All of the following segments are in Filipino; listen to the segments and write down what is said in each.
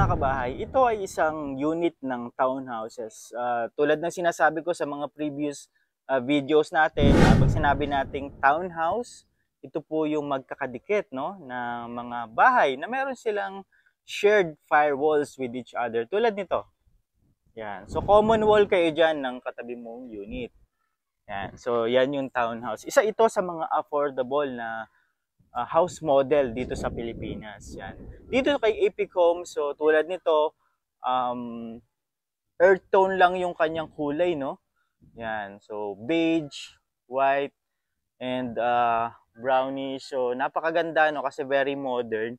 mga kabahay, ito ay isang unit ng townhouses. Uh, tulad ng sinasabi ko sa mga previous uh, videos natin, uh, pag sinabi nating townhouse, ito po yung magkakadikit no, na mga bahay na meron silang shared firewalls with each other. Tulad nito. Yan. So, common wall kayo dyan ng katabi mong unit. Yan. So, yan yung townhouse. Isa ito sa mga affordable na uh, house model dito sa Pilipinas. Yan. Dito kay Home, so tulad nito, um, earth tone lang yung kanyang kulay, no? Yan. So, beige, white, and uh, brownish. So, napakaganda, no? Kasi very modern.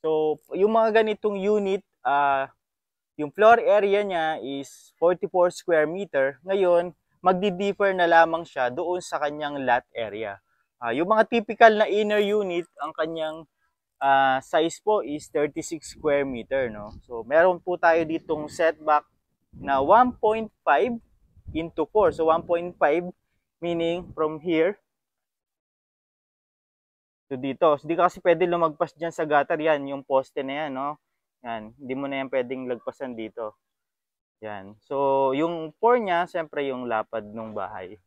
So, yung mga ganitong unit, uh, yung floor area niya is 44 square meter. Ngayon, magdi-differ na lamang siya doon sa kanyang lot area. Uh, yung mga typical na inner unit, ang kanyang uh, size po is 36 square meter. No? So, meron po tayo ditong setback na 1.5 into 4. So, 1.5 meaning from here to dito. So, di ka kasi pwede lumagpas dyan sa gutter. Yan, yung poste na yan. No? Yan, hindi mo na yan pwedeng lagpasan dito. Yan. So, yung 4 niya, siyempre yung lapad ng bahay.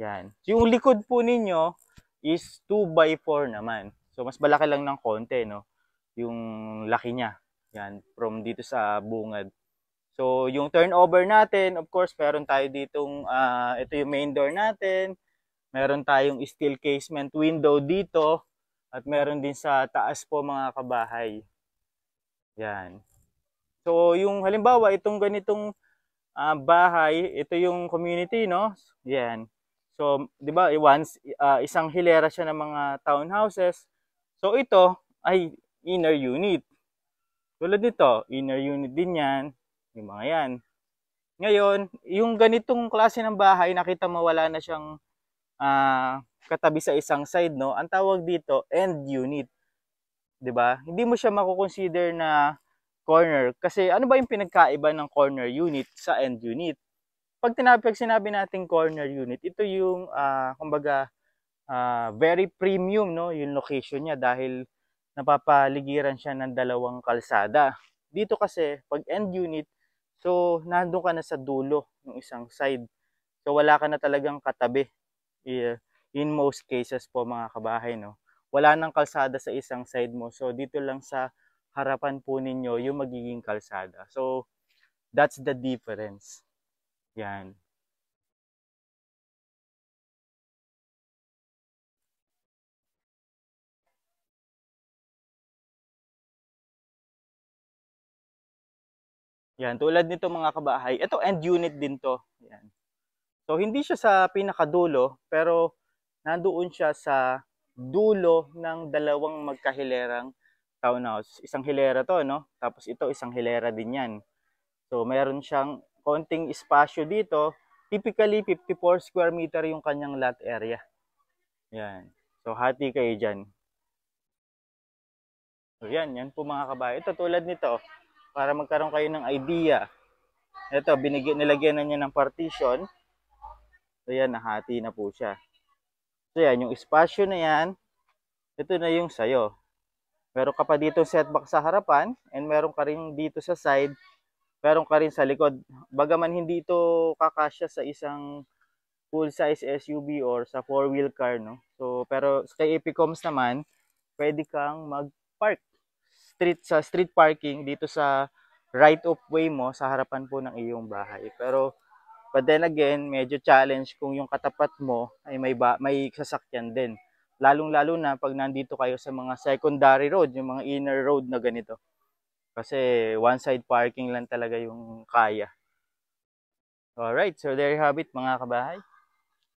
Yan. Yung likod po ninyo is 2x4 naman. So, mas malaki lang ng konti, no? Yung laki niya. Yan, from dito sa bungad. So, yung turnover natin, of course, meron tayo ditong, uh, ito yung main door natin. Meron tayong steel casement window dito. At meron din sa taas po mga kabahay. Yan. So, yung halimbawa, itong ganitong uh, bahay, ito yung community, no? Yan. So, 'di ba, once uh, isang hilera siya ng mga townhouses. So, ito ay inner unit. Tulad nito, inner unit din 'yan, yung mga 'yan. Ngayon, yung ganitong klase ng bahay, nakita mo wala na siyang uh, katabi sa isang side, no? Ang tawag dito, end unit. 'Di ba? Hindi mo siya mako-consider na corner kasi ano ba yung pinagkaiba ng corner unit sa end unit? pag, tinabi, pag sinabi nating corner unit, ito yung, uh, kumbaga, uh, very premium no, yung location niya dahil napapaligiran siya ng dalawang kalsada. Dito kasi, pag end unit, so nandoon ka na sa dulo ng isang side. So wala ka na talagang katabi. In most cases po mga kabahay, no? wala nang kalsada sa isang side mo. So dito lang sa harapan po ninyo yung magiging kalsada. So that's the difference. Yan. Yan, tulad nito mga kabahay. Ito end unit din to. Yan. So hindi siya sa pinakadulo, pero nandoon siya sa dulo ng dalawang magkahilerang townhouse. Isang hilera to, no? Tapos ito isang hilera din yan. So meron siyang konting espasyo dito, typically 54 square meter yung kanyang lot area. Yan. So hati kayo dyan. So yan, yan po mga kabayo. Ito tulad nito, oh. para magkaroon kayo ng idea. Ito, binigyan, nilagyan na niya ng partition. So yan, nahati na po siya. So yan, yung espasyo na yan, ito na yung sayo. Meron ka pa dito setback sa harapan and meron ka rin dito sa side meron ka rin sa likod. Bagaman hindi ito kakasya sa isang full-size SUV or sa four-wheel car, no? So, pero kay Epicoms naman, pwede kang mag-park street sa street parking dito sa right of way mo sa harapan po ng iyong bahay. Pero but then again, medyo challenge kung yung katapat mo ay may ba, may sasakyan din. Lalong-lalo na pag nandito kayo sa mga secondary road, yung mga inner road na ganito. Kasi one side parking lang talaga yung kaya. Alright, so there you have it mga kabahay.